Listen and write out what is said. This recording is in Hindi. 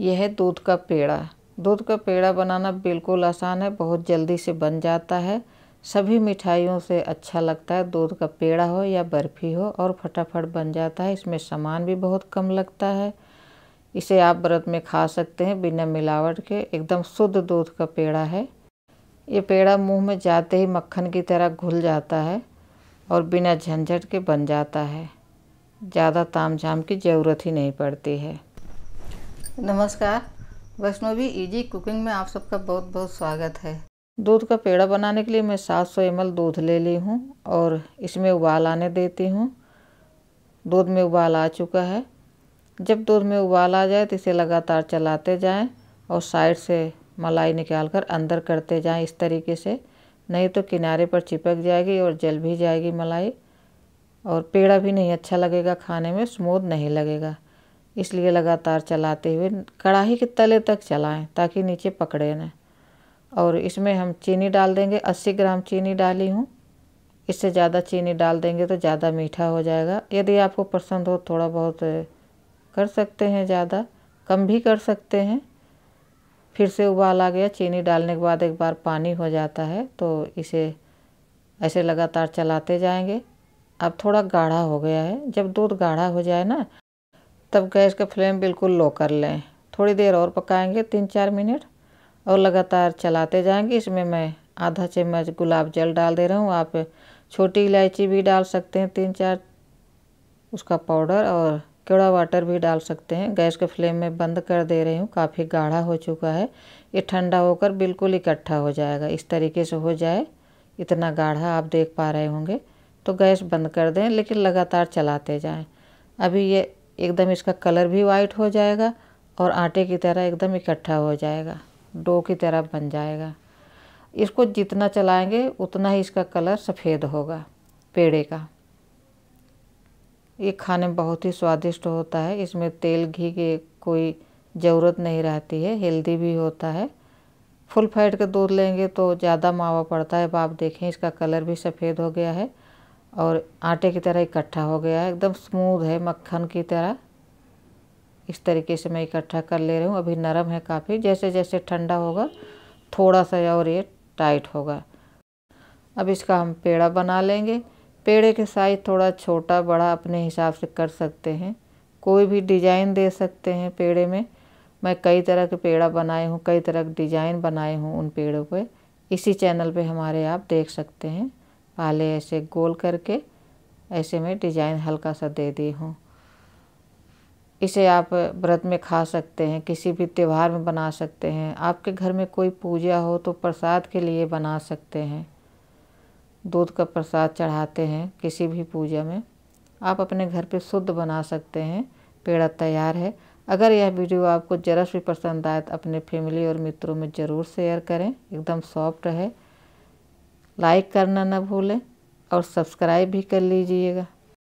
यह है दूध का पेड़ा दूध का पेड़ा बनाना बिल्कुल आसान है बहुत जल्दी से बन जाता है सभी मिठाइयों से अच्छा लगता है दूध का पेड़ा हो या बर्फ़ी हो और फटाफट बन जाता है इसमें सामान भी बहुत कम लगता है इसे आप व्रत में खा सकते हैं बिना मिलावट के एकदम शुद्ध दूध का पेड़ा है ये पेड़ा मुंह में जाते ही मक्खन की तरह घुल जाता है और बिना झंझट के बन जाता है ज़्यादा ताम झाम की ज़रूरत ही नहीं पड़ती है नमस्कार वैष्णवी इजी e कुकिंग में आप सबका बहुत बहुत स्वागत है दूध का पेड़ा बनाने के लिए मैं 700 सौ दूध ले ली हूँ और इसमें उबाल आने देती हूँ दूध में उबाल आ चुका है जब दूध में उबाल आ जाए तो इसे लगातार चलाते जाएं और साइड से मलाई निकाल कर अंदर करते जाएं इस तरीके से नहीं तो किनारे पर चिपक जाएगी और जल भी जाएगी मलाई और पेड़ा भी नहीं अच्छा लगेगा खाने में स्मूद नहीं लगेगा इसलिए लगातार चलाते हुए कढ़ाई के तले तक चलाएं ताकि नीचे पकड़े ना और इसमें हम चीनी डाल देंगे 80 ग्राम चीनी डाली हूँ इससे ज़्यादा चीनी डाल देंगे तो ज़्यादा मीठा हो जाएगा यदि आपको पसंद हो थोड़ा बहुत कर सकते हैं ज़्यादा कम भी कर सकते हैं फिर से उबाल आ गया चीनी डालने के बाद एक बार पानी हो जाता है तो इसे ऐसे लगातार चलाते जाएंगे अब थोड़ा गाढ़ा हो गया है जब दूध गाढ़ा हो जाए ना तब गैस का फ्लेम बिल्कुल लो कर लें थोड़ी देर और पकाएंगे तीन चार मिनट और लगातार चलाते जाएंगे इसमें मैं आधा चम्मच गुलाब जल डाल दे रहा हूँ आप छोटी इलायची भी डाल सकते हैं तीन चार उसका पाउडर और केड़ा वाटर भी डाल सकते हैं गैस के फ्लेम में बंद कर दे रही हूँ काफ़ी गाढ़ा हो चुका है ये ठंडा होकर बिल्कुल इकट्ठा हो जाएगा इस तरीके से हो जाए इतना गाढ़ा आप देख पा रहे होंगे तो गैस बंद कर दें लेकिन लगातार चलाते जाएं अभी ये एकदम इसका कलर भी वाइट हो जाएगा और आटे की तरह एकदम इकट्ठा हो जाएगा डो की तरह बन जाएगा इसको जितना चलाएंगे उतना ही इसका कलर सफ़ेद होगा पेड़े का ये खाने में बहुत ही स्वादिष्ट होता है इसमें तेल घी की कोई ज़रूरत नहीं रहती है हेल्दी भी होता है फुल फैट के दूध लेंगे तो ज़्यादा मावा पड़ता है अब आप देखें इसका कलर भी सफ़ेद हो गया है और आटे की तरह इकट्ठा हो गया है एकदम स्मूथ है मक्खन की तरह इस तरीके से मैं इकट्ठा कर ले रही हूँ अभी नरम है काफ़ी जैसे जैसे ठंडा होगा थोड़ा सा और ये टाइट होगा अब इसका हम पेड़ा बना लेंगे पेड़े के साइज़ थोड़ा छोटा बड़ा अपने हिसाब से कर सकते हैं कोई भी डिज़ाइन दे सकते हैं पेड़े में मैं कई तरह के पेड़ा बनाए हूँ कई तरह के डिज़ाइन बनाए हूँ उन पेड़ों पे इसी चैनल पे हमारे आप देख सकते हैं पहले ऐसे गोल करके ऐसे में डिजाइन हल्का सा दे दी हूँ इसे आप व्रत में खा सकते हैं किसी भी त्यौहार में बना सकते हैं आपके घर में कोई पूजा हो तो प्रसाद के लिए बना सकते हैं दूध का प्रसाद चढ़ाते हैं किसी भी पूजा में आप अपने घर पे शुद्ध बना सकते हैं पेड़ा तैयार है अगर यह वीडियो आपको ज़रा भी पसंद आए तो अपने फैमिली और मित्रों में ज़रूर शेयर करें एकदम सॉफ्ट है लाइक करना ना भूलें और सब्सक्राइब भी कर लीजिएगा